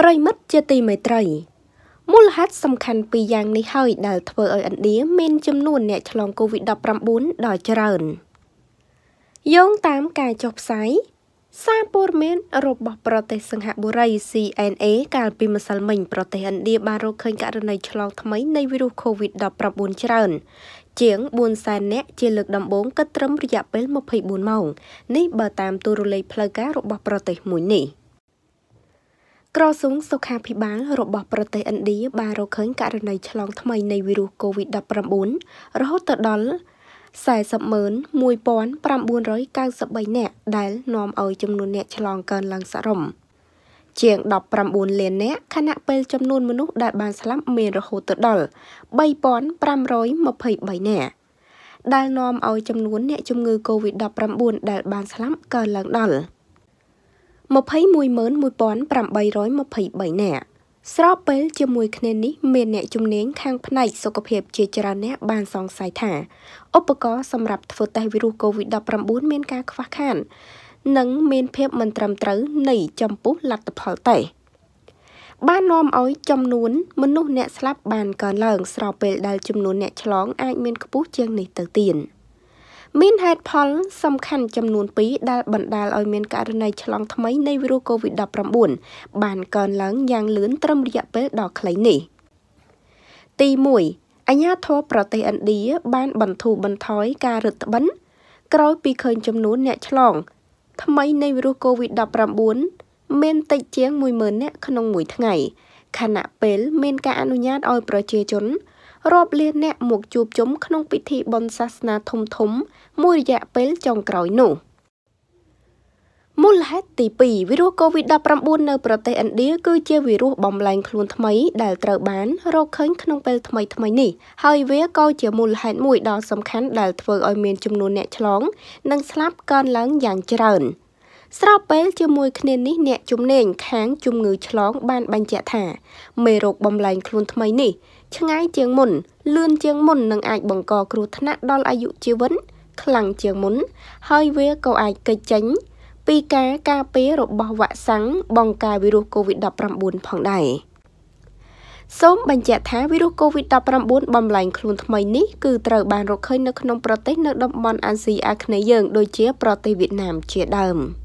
ប្រិមិត្តជាទីមេត្រីមូលហេតុសំខាន់ពីរយ៉ាងនេះហើយដែលធ្វើឲ្យឥណ្ឌាមានចំនួនអ្នកឆ្លង COVID-19 ដ៏ច្រើនយោងតាមការចុះផ្សាយសារព័ត៌មានរបស់ប្រទេសសិង្ហបុរី CNA កាលពីម្សិលមិញប្រទេសឥណ្ឌាបានរកឃើញករណីឆ្លងថ្មីនៃវីរុស COVID-19 ច្រើនជាង400,000នាក់ជាលើកដំបូងគិតត្រឹមរយៈពេល24ម៉ោងនេះបើតាមទូរលេខផ្លូវការរបស់ប្រទេសមួយនេះ។ក្រសួងសុខាភិបាលរបស់ប្រទេសឥណ្ឌាបានរកឃើញករណីឆ្លងថ្មីនៃវីរុស COVID-19 រហូតដល់401993នាក់ដែលនាំឲ្យចំនួនអ្នកឆ្លងកើនឡើងសរុបជាង19លាននាក់ខណៈពេលចំនួនមនុស្សដែលបានស្លាប់មានរហូតដល់3523នាក់ដែលនាំឲ្យចំនួនអ្នកជំងឺ COVID-19 ដែលបានស្លាប់កើនឡើងដល់211,823នាក់ស្របពេលជាមួយគ្នានេះមានអ្នក ជំនាញខាងផ្នែកសុខភាពជាច្រើនអ្នកបានសង្ស័យថាឧបករណ៍សម្រាប់ធ្វើតេស្តវីរុស COVID-19 មានការខ្វះខាតនិងមានភាពមិនត្រឹមត្រូវនៃចម្ពោះលទ្ធផលតេស្តបាននាំឲ្យចំនួនមនុស្សអ្នកស្លាប់បានកើនឡើង ស្របពេលដែលចំនួនអ្នកឆ្លងអាចមានខ្ពស់ជាងនេះទៅទៀត។មានហេតុផលសំខាន់ចំនួន2ដែលបណ្ដាលឲ្យមានករណីឆ្លងថ្មីនៃវីរុស COVID-19 បានកើនឡើងយ៉ាងលឿនត្រឹមរយៈពេលដ៏ខ្លីនេះទី1អាញាធរប្រទេសឥណ្ឌាបានបន្ធូរបន្ថយការរឹតបន្តឹងក្រោយពីឃើញចំនួនអ្នកឆ្លងថ្មីនៃវីរុស COVID-19 មានតិចជាង10000នាក់ក្នុងមួយថ្ងៃខណៈពេលមានការអនុញ្ញាតឲ្យប្រជាជនរាប់លានអ្នកមកជួបជុំក្នុងពិធីបុណ្យសាសនា ធំធំ មួយរយៈពេលចុងក្រោយនោះ។មូលហេតុទី2វីរុស COVID-19 នៅប្រទេសឥណ្ឌាគឺជាវីរុសបំលែងខ្លួនថ្មីដែលត្រូវបាន រកឃើញក្នុងពេលថ្មីថ្មីនេះហើយវាក៏ជាមូលហេតុមួយដ៏សំខាន់ដែលធ្វើឲ្យមានចំនួនអ្នកឆ្លងនិងស្លាប់កើនឡើងយ៉ាងច្រើន។ស្របពេលជាមួយគ្នានេះអ្នកជំនាញខាងជំងឺឆ្លងបានបញ្ជាក់ថាមេរោគបំលែងខ្លួនថ្មីនេះឆ្ងាយជាងមុនលឿនជាងមុននិងអាចបង្កគ្រោះថ្នាក់ដល់អាយុជីវិតខ្លាំងជាងមុនហើយវាក៏អាចកិច្ចចេញពីការការពាររបស់វ៉ាក់សាំងបង្ការវីរុស COVID-19 ផងដែរសូមបញ្ជាក់ថាវីរុស COVID-19 បំលែងខ្លួនថ្មីនេះគឺត្រូវបានរកឃើញនៅក្នុងប្រទេសនៅតំបន់អាស៊ីអាគ្នេយ៍យើងដូចជាប្រទេសវៀតណាមជាដើម។